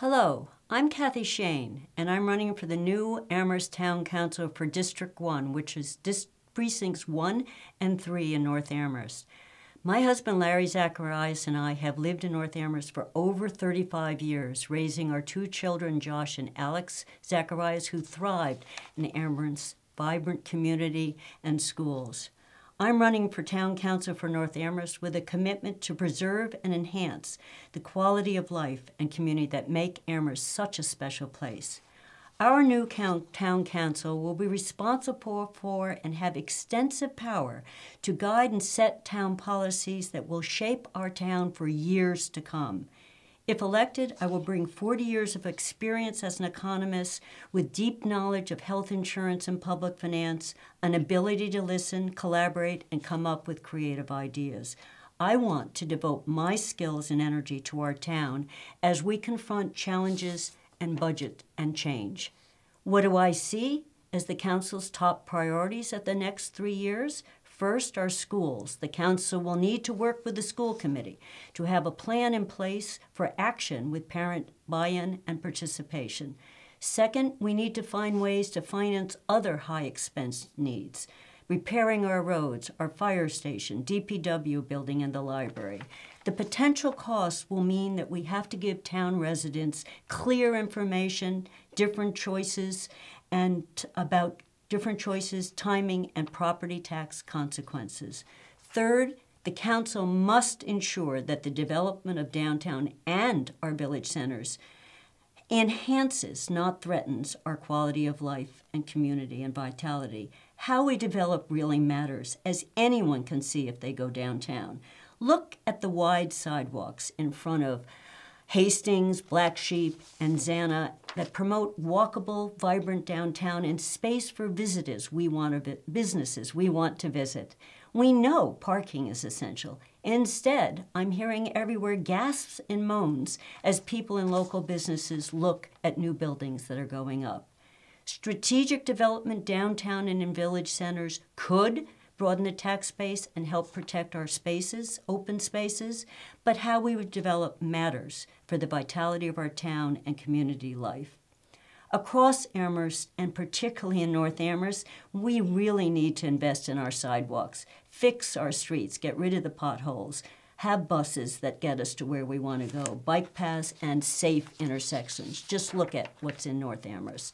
Hello, I'm Kathy Shane, and I'm running for the new Amherst Town Council for District 1, which is precincts 1 and 3 in North Amherst. My husband Larry Zacharias and I have lived in North Amherst for over 35 years, raising our two children, Josh and Alex Zacharias, who thrived in Amherst's vibrant community and schools. I'm running for town council for North Amherst with a commitment to preserve and enhance the quality of life and community that make Amherst such a special place. Our new town council will be responsible for and have extensive power to guide and set town policies that will shape our town for years to come. If elected, I will bring 40 years of experience as an economist with deep knowledge of health insurance and public finance, an ability to listen, collaborate, and come up with creative ideas. I want to devote my skills and energy to our town as we confront challenges and budget and change. What do I see as the Council's top priorities at the next three years First are schools. The council will need to work with the school committee to have a plan in place for action with parent buy-in and participation. Second, we need to find ways to finance other high expense needs repairing our roads, our fire station, DPW building, and the library. The potential costs will mean that we have to give town residents clear information, different choices, and about different choices, timing, and property tax consequences. Third, the Council must ensure that the development of downtown and our village centers enhances, not threatens, our quality of life and community and vitality. How we develop really matters, as anyone can see if they go downtown. Look at the wide sidewalks in front of Hastings, Black Sheep, and Zana that promote walkable, vibrant downtown and space for visitors we want to businesses we want to visit. We know parking is essential. Instead, I'm hearing everywhere gasps and moans as people and local businesses look at new buildings that are going up. Strategic development downtown and in village centers could broaden the tax base, and help protect our spaces, open spaces, but how we would develop matters for the vitality of our town and community life. Across Amherst, and particularly in North Amherst, we really need to invest in our sidewalks, fix our streets, get rid of the potholes, have buses that get us to where we want to go, bike paths, and safe intersections. Just look at what's in North Amherst.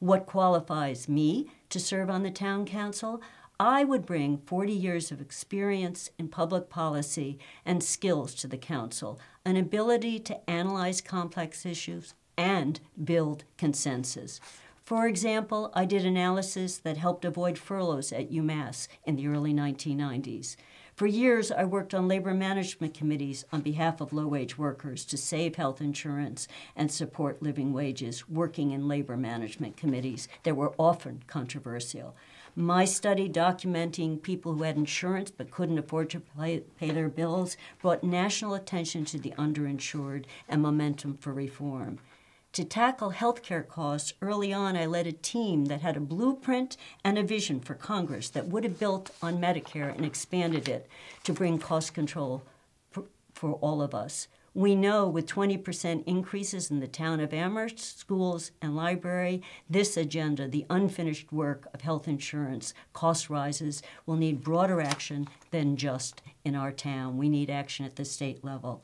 What qualifies me to serve on the town council? I would bring 40 years of experience in public policy and skills to the Council, an ability to analyze complex issues and build consensus. For example, I did analysis that helped avoid furloughs at UMass in the early 1990s. For years, I worked on labor management committees on behalf of low wage workers to save health insurance and support living wages, working in labor management committees that were often controversial. My study documenting people who had insurance but couldn't afford to pay, pay their bills brought national attention to the underinsured and momentum for reform. To tackle healthcare costs, early on I led a team that had a blueprint and a vision for Congress that would have built on Medicare and expanded it to bring cost control for all of us. We know with 20% increases in the town of Amherst, schools, and library, this agenda, the unfinished work of health insurance, cost rises, will need broader action than just in our town. We need action at the state level.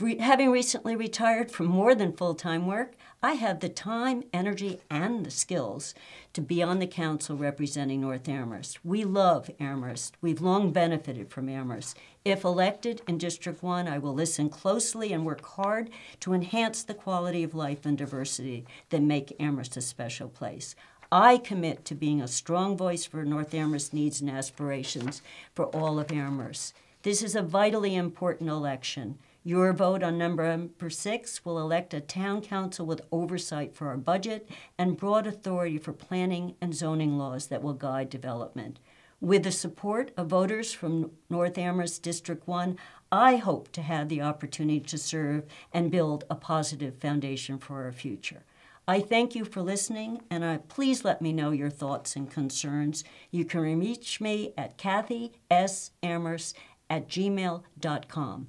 Re having recently retired from more than full time work, I have the time, energy, and the skills to be on the council representing North Amherst. We love Amherst. We've long benefited from Amherst. If elected in District 1, I will listen closely and work hard to enhance the quality of life and diversity that make Amherst a special place. I commit to being a strong voice for North Amherst needs and aspirations for all of Amherst. This is a vitally important election. Your vote on number six will elect a town council with oversight for our budget and broad authority for planning and zoning laws that will guide development. With the support of voters from North Amherst District 1, I hope to have the opportunity to serve and build a positive foundation for our future. I thank you for listening, and I, please let me know your thoughts and concerns. You can reach me at kathys.amherst at gmail.com.